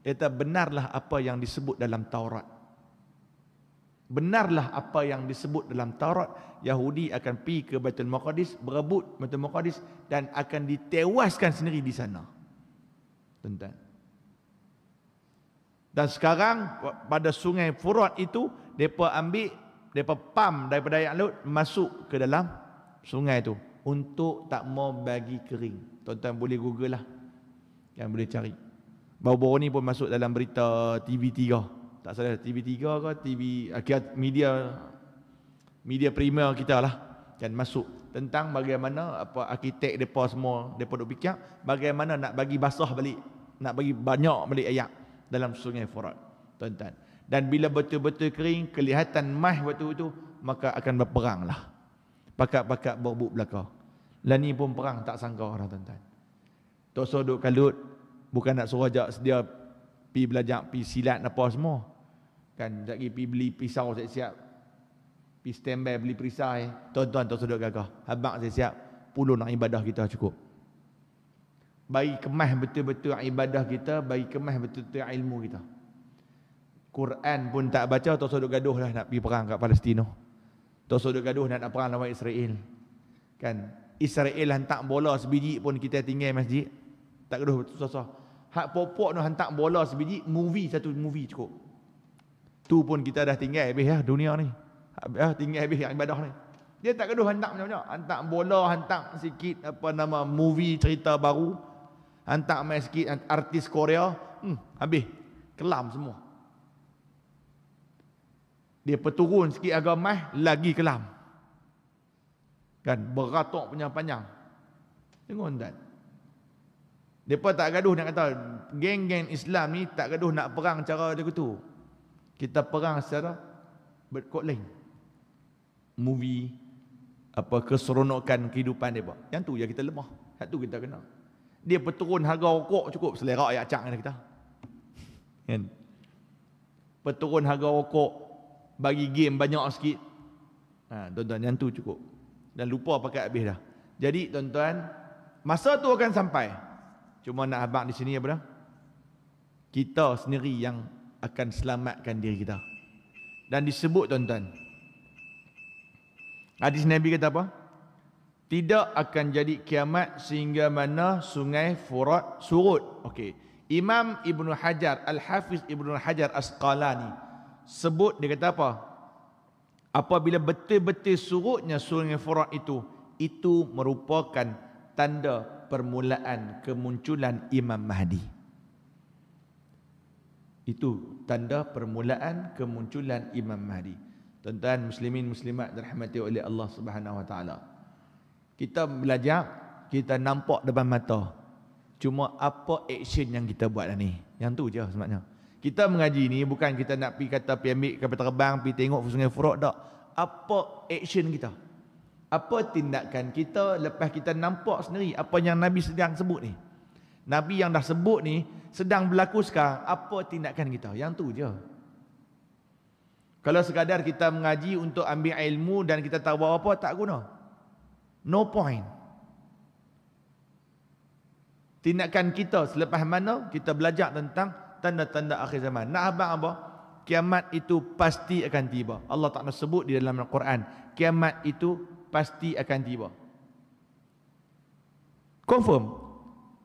kata benarlah apa yang disebut dalam Taurat benarlah apa yang disebut dalam Taurat Yahudi akan pi ke Baitul Maqadis berebut Baitul Maqadis dan akan ditewaskan sendiri di sana tuan-tuan dan sekarang pada sungai Furat itu depa ambil depa pam daripada air laut masuk ke dalam sungai itu untuk tak mau bagi kering Tonton boleh google lah yang boleh cari baru-baru ni pun masuk dalam berita TV3 tak salah TV3 ke TV ah, media media primer kita lah kan masuk tentang bagaimana apa arkitek depa semua depa duk fikir bagaimana nak bagi basah balik nak bagi banyak balik air dalam sungai Furat tuan-tuan dan bila betul-betul kering kelihatan mah waktu itu maka akan berperang lah pakat-pakat berbuk belakang dan lah ni pun perang tak sangka orang lah, tuan-tuan Tok duk kalut bukan nak suruh ajak sedia pi belajar pi silat apa semua Kan, sekejap lagi pergi beli pisau siap-siap. Pergi standby beli perisai. Tuan-tuan, tuan sedut gagah. Habak siap-siap. Puluh nak ibadah kita cukup. Bagi kemah betul-betul ibadah kita. Bagi kemah betul-betul ilmu kita. Quran pun tak baca. Tuan sedut gaduh lah nak pergi perang kat Palestinah. Tuan sedut gaduh nak, nak perang lawan Israel. Kan, Israel hantar bola sebiji pun kita tinggal masjid. Tak gaduh betul-betul. Hak popok tu hantar bola sebiji. Movie satu movie cukup tu pun kita dah tinggal habis lah dunia ni. Habis lah tinggal habis ibadah ni. Dia tak gaduh hantar macam-macam. Hantar bola, hantar sikit apa nama movie cerita baru. Hantar main sikit artis Korea. Hmm, habis. Kelam semua. Dia peturun sikit agama eh, lagi kelam. Kan beratok panjang-panjang. Tengok tuan. Depa tak gaduh nak kata geng-geng Islam ni tak gaduh nak perang cara dia tu kita perang secara berkotlin movie apa keseronokan kehidupan dia pak yang tu yang kita lemah yang tu kita kena dia peturun harga rokok cukup selera ayat acak dengan kita kan peturun harga rokok bagi game banyak sikit ha, tuan-tuan yang tu cukup dan lupa pakai habis dah jadi tuan-tuan masa tu akan sampai cuma nak habaq di sini apa dah kita sendiri yang akan selamatkan diri kita. Dan disebut tuan-tuan. Hadis Nabi kata apa? Tidak akan jadi kiamat sehingga mana sungai Furat surut. Okey. Imam Ibn Hajar, Al-Hafiz Ibn Hajar as Asqalani sebut dia kata apa? Apabila betul-betul surutnya sungai Furat itu, itu merupakan tanda permulaan kemunculan Imam Mahdi. Itu tanda permulaan kemunculan Imam Mahdi. Tuan-tuan muslimin muslimat dirahmati oleh Allah Subhanahu Wa Taala. Kita belajar, kita nampak depan mata. Cuma apa action yang kita buat ni? Yang tu je sebenarnya. Kita mengaji ni bukan kita nak pi kata pergi ambil kapal terbang, pi tengok sungai Furuk tak. Apa action kita? Apa tindakan kita lepas kita nampak sendiri apa yang Nabi sedang sebut ni? Nabi yang dah sebut ni sedang berlaku sekarang apa tindakan kita yang tu je kalau sekadar kita mengaji untuk ambil ilmu dan kita tahu buat apa tak guna no point tindakan kita selepas mana kita belajar tentang tanda-tanda akhir zaman nak abang apa kiamat itu pasti akan tiba Allah tak nak sebut di dalam Al-Quran kiamat itu pasti akan tiba confirm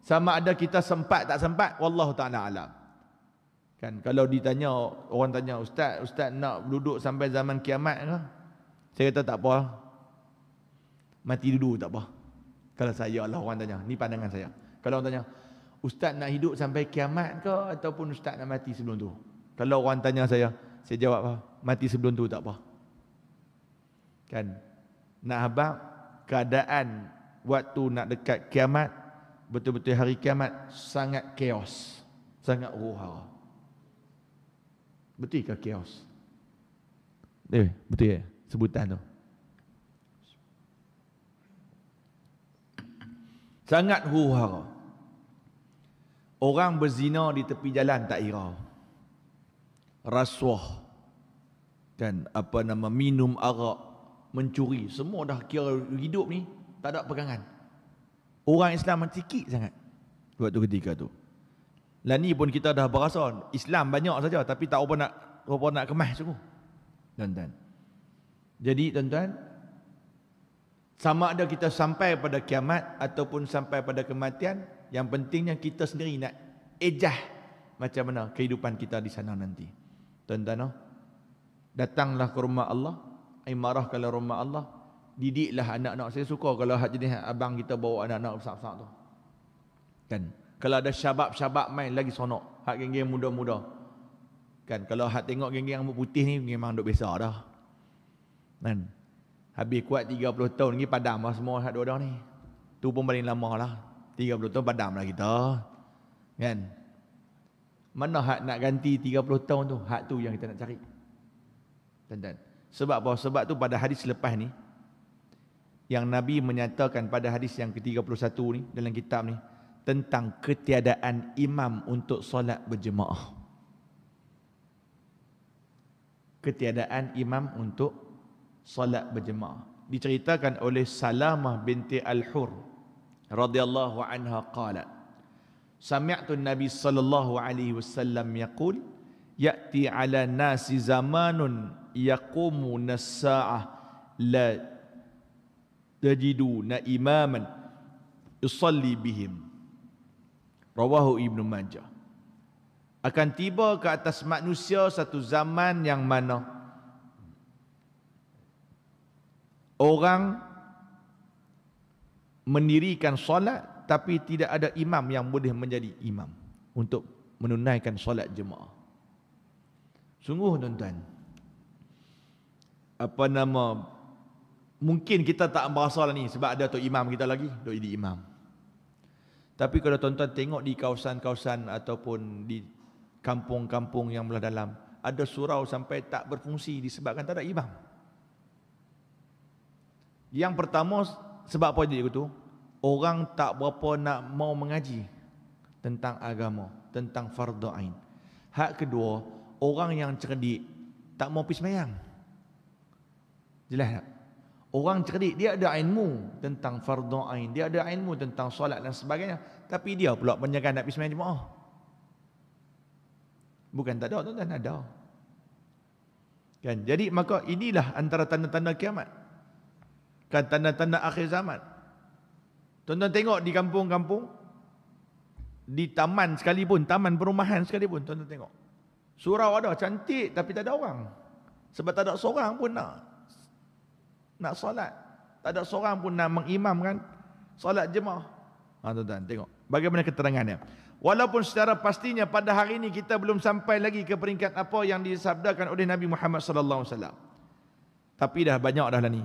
sama ada kita sempat tak sempat wallahu taala alam kan kalau ditanya orang tanya ustaz ustaz nak duduk sampai zaman kiamat ke saya kata tak apa mati dulu tak apa kalau saya Allah orang tanya ni pandangan saya kalau orang tanya ustaz nak hidup sampai kiamat ke ataupun ustaz nak mati sebelum tu kalau orang tanya saya saya jawab apa ah, mati sebelum tu tak apa kan nak habaq keadaan waktu nak dekat kiamat betul-betul hari kiamat sangat chaos, sangat ruhara. Betul ke chaos? Eh, betul ya sebutan tu. Sangat huru Orang berzina di tepi jalan tak ira. Rasuah. dan apa nama minum arak. Mencuri. Semua dah kira hidup ni. Tak ada pegangan orang Islam macam sikit sangat waktu ketika tu. Lah ni pun kita dah berasa Islam banyak saja tapi tak apa nak apa nak kemas sungguh. Tuan-tuan. Jadi tuan-tuan sama ada kita sampai pada kiamat ataupun sampai pada kematian, yang pentingnya kita sendiri nak ejah macam mana kehidupan kita di sana nanti. Tuan-tuan, oh, datanglah ke rumah Allah, imarah kalau rumah Allah, didiklah anak-anak. Saya suka kalau hak jenis abang kita bawa anak-anak besar-besar tu. Kan? Kalau ada syabab-syabab main lagi sonok. Hak geng-geng muda-muda. Kan? Kalau hak tengok geng-geng rambut putih ni memang dok besar dah. Kan? Habis kuat 30 tahun ni padam lah semua hak dua-dua ni. Tu pun paling lama lah. 30 tahun padam lah kita. Kan? Mana hak nak ganti 30 tahun tu? Hak tu yang kita nak cari. Tentang. Sebab apa? Sebab tu pada hadis lepas ni, yang Nabi menyatakan pada hadis yang ke-31 ni dalam kitab ni tentang ketiadaan imam untuk solat berjemaah. Ketiadaan imam untuk solat berjemaah. Diceritakan oleh Salamah binti Al-Hur radhiyallahu anha qalat Sami'tu Nabi sallallahu alaihi wasallam yaqul ya'ti 'ala nasi zamanun yaqumu nas-sa'ah la na imaman yusalli bihim rawahu ibnu majah akan tiba ke atas manusia satu zaman yang mana orang mendirikan solat tapi tidak ada imam yang boleh menjadi imam untuk menunaikan solat jemaah sungguh tuan-tuan apa nama mungkin kita tak berasa lah ni sebab ada Tok Imam kita lagi, Tok jadi Imam. Tapi kalau tuan-tuan tengok di kawasan-kawasan ataupun di kampung-kampung yang belah dalam, ada surau sampai tak berfungsi disebabkan tak ada imam. Yang pertama, sebab apa dia tu? Orang tak berapa nak mau mengaji tentang agama, tentang fardu ain. Hak kedua, orang yang cerdik tak mau pergi semayang. Jelas tak? Orang cerdik dia ada ilmu tentang fardu ain, dia ada ilmu tentang solat dan sebagainya, tapi dia pula penyekan nak pergi jemaah. Bukan tak ada tuan-tuan ada. Kan? Jadi maka inilah antara tanda-tanda kiamat. Kan tanda-tanda akhir zaman. Tuan-tuan tengok di kampung-kampung di taman sekalipun, taman perumahan sekalipun tuan-tuan tengok. Surau ada cantik tapi tak ada orang. Sebab tak ada seorang pun nak nak solat. Tak ada seorang pun nak mengimam kan? solat jemaah. Ha, tuan-tuan, tengok. Bagaimana keterangannya. Walaupun secara pastinya pada hari ini kita belum sampai lagi ke peringkat apa yang disabdakan oleh Nabi Muhammad sallallahu alaihi wasallam. Tapi dah banyak dah lah ni.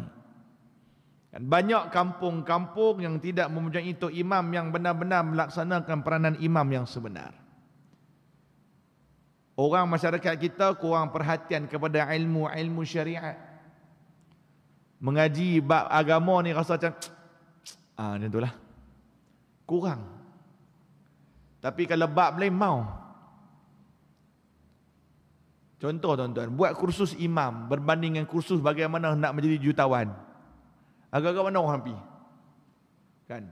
Kan, banyak kampung-kampung yang tidak mempunyai itu imam yang benar-benar melaksanakan peranan imam yang sebenar. Orang masyarakat kita kurang perhatian kepada ilmu-ilmu syariat mengaji bab agama ni rasa macam <tsk> ah ha, macam itulah. Kurang. Tapi kalau bab lain mau. Contoh tuan-tuan, buat kursus imam berbanding dengan kursus bagaimana nak menjadi jutawan. Agak-agak mana orang pergi? Kan?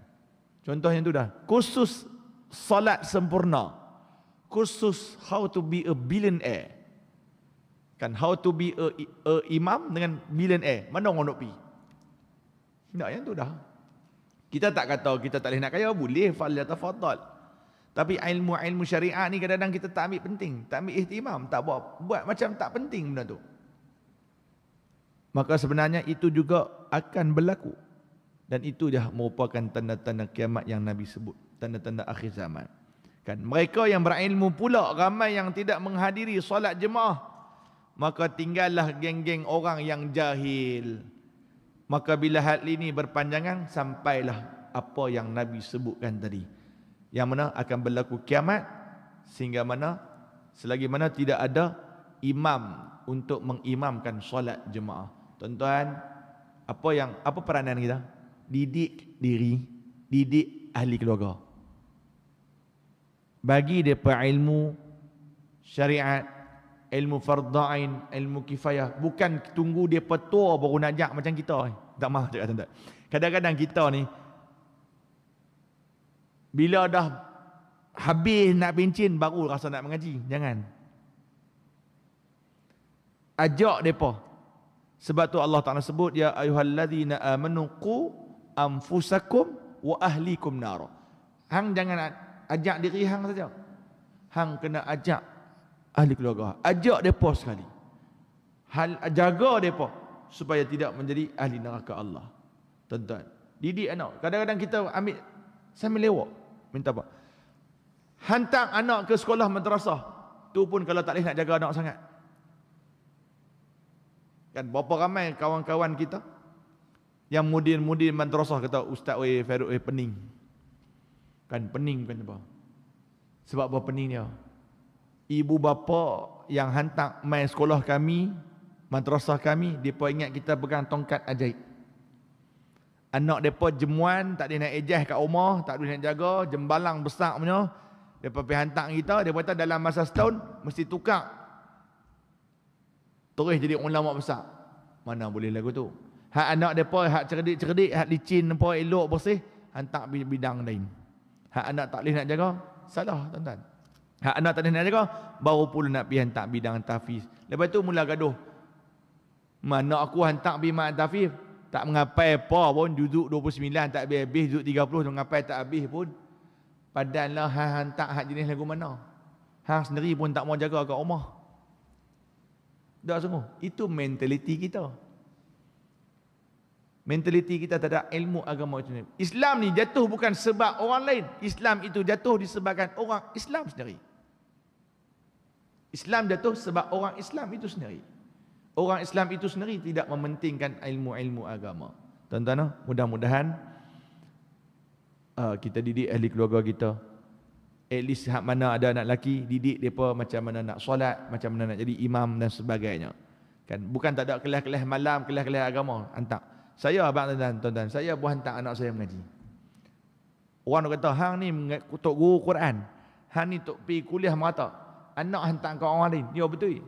Contohnya tu dah. Kursus solat sempurna. Kursus how to be a billionaire. Kan how to be a, a imam dengan millionaire. Mana orang nak pergi? Nak yang tu dah. Kita tak kata kita tak boleh nak kaya. Boleh. Fal Tapi ilmu-ilmu syariah ni kadang-kadang kita tak ambil penting. Tak ambil ihtimam. Tak buat, buat macam tak penting benda tu. Maka sebenarnya itu juga akan berlaku. Dan itu dah merupakan tanda-tanda kiamat yang Nabi sebut. Tanda-tanda akhir zaman. Kan Mereka yang berilmu pula ramai yang tidak menghadiri solat jemaah maka tinggallah geng-geng orang yang jahil. Maka bila hal ini berpanjangan, sampailah apa yang Nabi sebutkan tadi. Yang mana akan berlaku kiamat, sehingga mana, selagi mana tidak ada imam untuk mengimamkan solat jemaah. Tuan-tuan, apa yang apa peranan kita? Didik diri, didik ahli keluarga. Bagi dia ilmu syariat, ilmu fardain, ilmu kifayah. Bukan tunggu dia petua baru nak ajak macam kita. Eh. Tak mah, tak tak. Kadang-kadang kita ni, bila dah habis nak pincin, baru rasa nak mengaji. Jangan. Ajak mereka. Sebab tu Allah Ta'ala sebut, Ya ayuhalladzina amanuku anfusakum wa ahlikum nara. Hang jangan ajak diri hang saja. Hang kena ajak ahli keluarga. Ajak mereka sekali. Hal, jaga mereka supaya tidak menjadi ahli neraka Allah. Tuan-tuan. Didik anak. Kadang-kadang kita ambil sambil lewat. Minta apa? Hantar anak ke sekolah madrasah. tu pun kalau tak boleh nak jaga anak sangat. Kan berapa ramai kawan-kawan kita yang mudin-mudin madrasah kata Ustaz weh, Farouk weh, pening. Kan pening kan apa? Sebab apa pening dia? ibu bapa yang hantar main sekolah kami, madrasah kami, depa ingat kita pegang tongkat ajaib. Anak depa jemuan, tak ada nak ejah kat rumah, tak ada nak jaga, jembalang besar punya. Depa pergi hantar kita, depa kata dalam masa setahun mesti tukar. Terus jadi ulama besar. Mana boleh lagu tu? Hak anak depa hak cerdik-cerdik, hak licin nampak elok bersih, hantar bidang lain. Hak anak tak boleh nak jaga, salah tuan-tuan. Hak anak tak ada nak jaga, baru pula nak pergi hantar bidang dengan tafiz. Lepas tu mula gaduh. Mana aku hantar pergi mak tafiz, tak mengapai apa pun, duduk 29 tak habis-habis, duduk 30 tak mengapai tak habis pun. Padanlah hak hantar hak jenis lagu mana. Hang sendiri pun tak mau jaga kat rumah. Tak sungguh. Itu mentaliti kita. Mentaliti kita tak ada ilmu agama itu. Islam ni jatuh bukan sebab orang lain. Islam itu jatuh disebabkan orang Islam sendiri. Islam jatuh sebab orang Islam itu sendiri. Orang Islam itu sendiri tidak mementingkan ilmu-ilmu agama. Tuan-tuan, ah, mudah-mudahan ah, kita didik ahli keluarga kita. At least hak mana ada anak lelaki, didik mereka macam mana nak solat, macam mana nak jadi imam dan sebagainya. Kan Bukan tak ada kelas-kelas malam, kelas-kelas agama. Hantar. Saya abang dan tuan-tuan, saya pun hantar anak saya mengaji. Orang kata, hang ni tok guru Quran. Hang ni tok pergi kuliah merata anak hantar kau orang lain. Ya betul.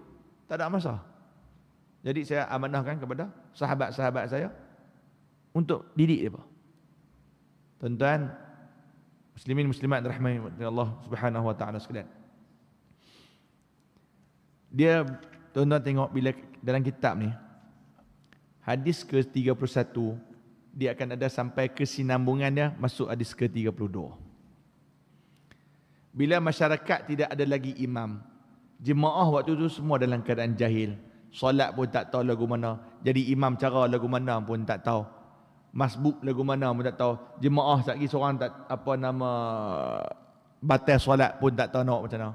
Tak ada masalah. Jadi saya amanahkan kepada sahabat-sahabat saya untuk didik dia. Tuan-tuan muslimin muslimat rahmani Allah Subhanahu wa taala sekalian. Dia tuan-tuan tengok bila dalam kitab ni hadis ke-31 dia akan ada sampai kesinambungannya masuk hadis ke-32 bila masyarakat tidak ada lagi imam. Jemaah waktu tu semua dalam keadaan jahil. Solat pun tak tahu lagu mana. Jadi imam cara lagu mana pun tak tahu. Masbuk lagu mana pun tak tahu. Jemaah satgi seorang tak apa nama batas solat pun tak tahu nak macam mana.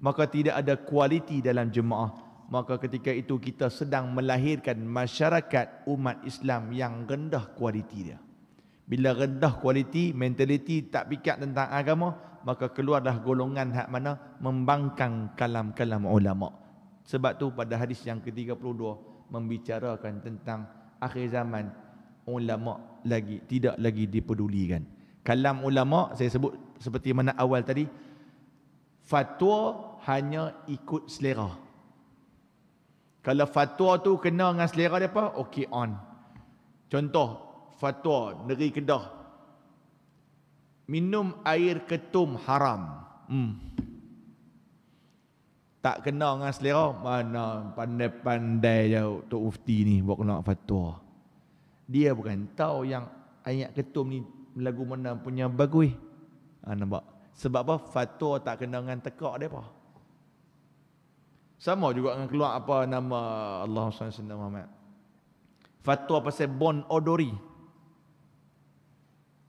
Maka tidak ada kualiti dalam jemaah. Maka ketika itu kita sedang melahirkan masyarakat umat Islam yang rendah kualiti dia. Bila rendah kualiti, mentaliti, tak fikir tentang agama, maka keluarlah golongan hak mana membangkang kalam-kalam ulama. Sebab tu pada hadis yang ke-32 membicarakan tentang akhir zaman ulama lagi tidak lagi dipedulikan. Kalam ulama saya sebut seperti mana awal tadi fatwa hanya ikut selera. Kalau fatwa tu kena dengan selera dia apa? Okey on. Contoh fatwa negeri Kedah minum air ketum haram. Hmm. Tak kena dengan selera mana pandai-pandai jauh tu Mufti ni buat kena fatwa. Dia bukan tahu yang ayat ketum ni lagu mana punya bagui. Ha, ah, nampak? Sebab apa? Fatwa tak kena dengan tekak dia apa? Sama juga dengan keluar apa nama Allah SWT Fatwa pasal bon odori.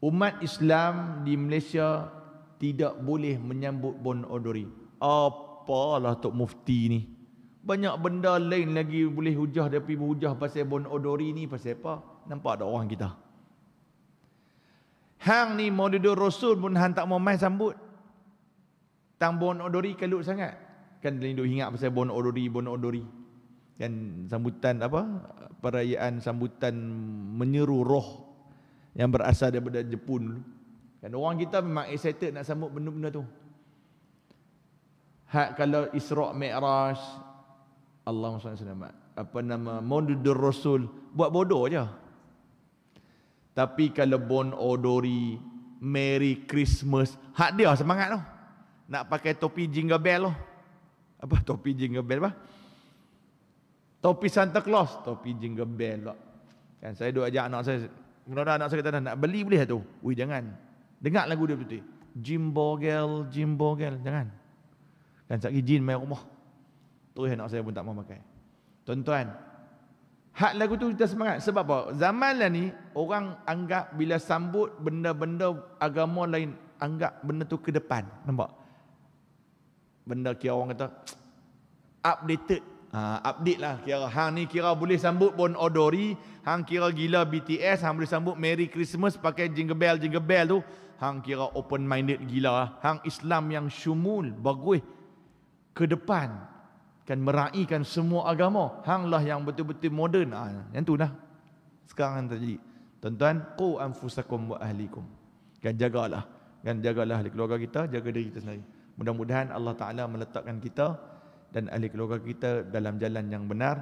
Umat Islam di Malaysia tidak boleh menyambut Bon Odori. Apalah Tok Mufti ni? Banyak benda lain lagi boleh hujah tapi berhujah pasal Bon Odori ni pasal apa? Nampak tak orang kita? Hang ni mau duduk Rasul pun hang tak mau main sambut. Tang Bon Odori kalut sangat. Kan dia duk ingat pasal Bon Odori, Bon Odori. Kan sambutan apa? Perayaan sambutan menyeru roh yang berasal daripada Jepun dulu. Dan orang kita memang excited nak sambut benda-benda tu. Hak kalau Isra' Mi'raj, Allah SWT selamat. Apa nama, Maududur Rasul, buat bodoh je. Tapi kalau Bon Odori, Merry Christmas, hak dia semangat tu. Nak pakai topi jingga bell tu. Apa <laughs> topi jingga bell apa? Topi Santa Claus, topi jingga bell tu. Kan saya duduk ajak anak saya, Kenapa anak saya kata nak beli boleh lah tu? Ui jangan. Dengar lagu dia betul. Jimbo Gel, Jimbo Gel, Jangan. Dan sekali jin main rumah. Tu anak saya pun tak mau pakai. Tuan-tuan. Hak lagu tu kita semangat. Sebab apa? Zaman lah ni orang anggap bila sambut benda-benda agama lain. Anggap benda tu ke depan. Nampak? Benda kira orang kata updated Uh, update lah kira hang ni kira boleh sambut Bon odori hang kira gila BTS hang boleh sambut Merry Christmas pakai jingle bell jingle bell tu hang kira open minded gila lah. hang Islam yang syumul bagus ke depan kan meraihkan semua agama hang lah yang betul-betul moden ah yang tu dah sekarang yang terjadi tuan-tuan qu anfusakum wa ahlikum kan jagalah kan jagalah keluarga kita jaga diri kita sendiri mudah-mudahan Allah Taala meletakkan kita dan ahli keluarga kita dalam jalan yang benar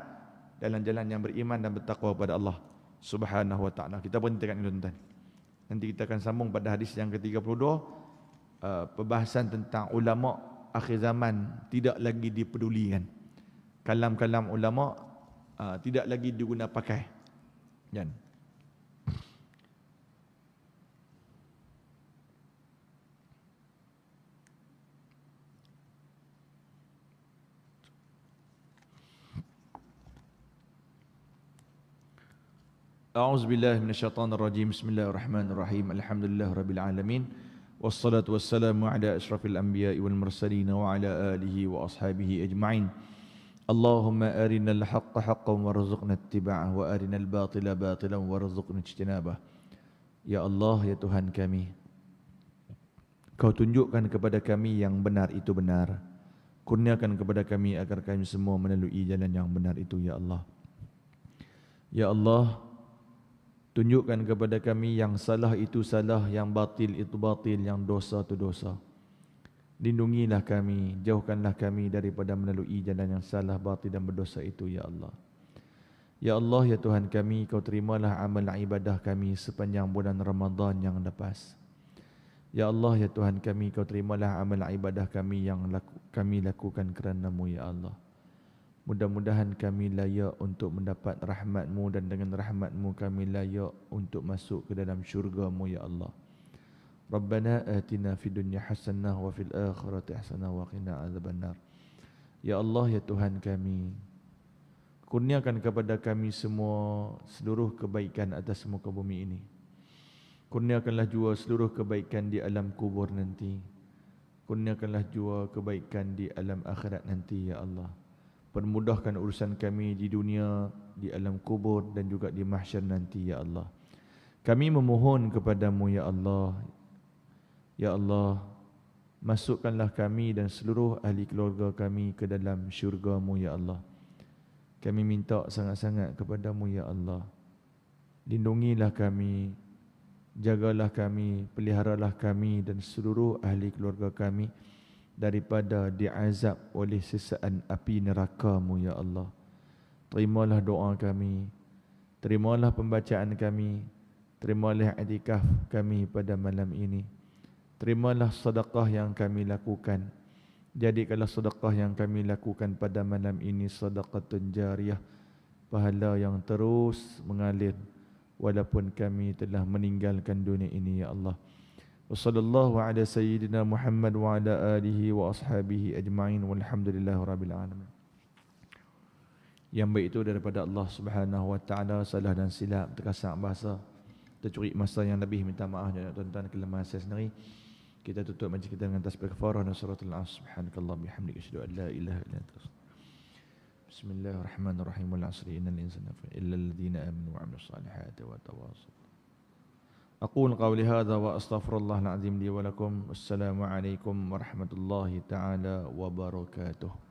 dalam jalan yang beriman dan bertakwa kepada Allah Subhanahu wa taala. Kita berhenti dekat tuan-tuan. Nanti kita akan sambung pada hadis yang ke-32 uh, pembahasan tentang ulama akhir zaman tidak lagi dipedulikan. Kalam-kalam ulama uh, tidak lagi digunakan pakai. Jangan. A'uz billahi minasyaitanir rajim. Bismillahirrahmanirrahim. Alhamdulillah rabbil alamin. Wassalatu wassalamu ala asyrafil anbiya'i wal mursalin wa ala alihi wa ashabihi ajma'in. Allahumma arinal haqqo haqqan warzuqna ittiba'ahu wa arinal batila batilan warzuqna ijtinabah. Ya Allah, ya Tuhan kami. Kau tunjukkan kepada kami yang benar itu benar. Kurniakan kepada kami agar kami semua melalui jalan yang benar itu ya Allah. Ya Allah, Tunjukkan kepada kami yang salah itu salah, yang batil itu batil, yang dosa itu dosa. Lindungilah kami, jauhkanlah kami daripada melalui jalan yang salah, batil dan berdosa itu, Ya Allah. Ya Allah, Ya Tuhan kami, Kau terimalah amal ibadah kami sepanjang bulan Ramadan yang lepas. Ya Allah, Ya Tuhan kami, Kau terimalah amal ibadah kami yang laku, kami lakukan kerana-Mu, Ya Allah. Mudah-mudahan kami layak untuk mendapat rahmatMu dan dengan rahmatMu kami layak untuk masuk ke dalam syurgaMu ya Allah. Rabbana atina fid dunya hasanah wa fil akhirati hasanah wa qina azabannar. Ya Allah ya Tuhan kami. Kurniakan kepada kami semua seluruh kebaikan atas muka bumi ini. Kurniakanlah jua seluruh kebaikan di alam kubur nanti. Kurniakanlah jua kebaikan di alam akhirat nanti ya Allah. Permudahkan urusan kami di dunia, di alam kubur dan juga di mahsyar nanti, Ya Allah. Kami memohon kepadamu, Ya Allah. Ya Allah, masukkanlah kami dan seluruh ahli keluarga kami ke dalam syurgamu, Ya Allah. Kami minta sangat-sangat kepadamu, Ya Allah. Lindungilah kami, jagalah kami, peliharalah kami dan seluruh ahli keluarga kami. Kami daripada diazab oleh sesaan api nerakamu ya Allah. Terimalah doa kami. Terimalah pembacaan kami. Terimalah itikaf kami pada malam ini. Terimalah sedekah yang kami lakukan. Jadi kalau sedekah yang kami lakukan pada malam ini sedekatun jariah. Pahala yang terus mengalir walaupun kami telah meninggalkan dunia ini ya Allah. وصلى الله على سيدنا محمد وعلى آله وأصحابه أجمعين والحمد لله رب العالمين yang baik itu daripada Allah Subhanahu wa taala salah dan silap terkasar bahasa tercuri masa yang lebih minta maaf dan tuan-tuan kelemahan saya sendiri kita tutup majlis kita dengan tasbih kafarah dan surah al-as subhanakallah bihamdika asyhadu an la ilaha illa anta بسم الله الرحمن الرحيم والعصر إن الإنسان إلا الذين آمنوا وعملوا الصالحات وتواصوا أقول قولي هذا وأستغفر الله العظيم لي ولكم السلام عليكم ورحمة الله تعالى وبركاته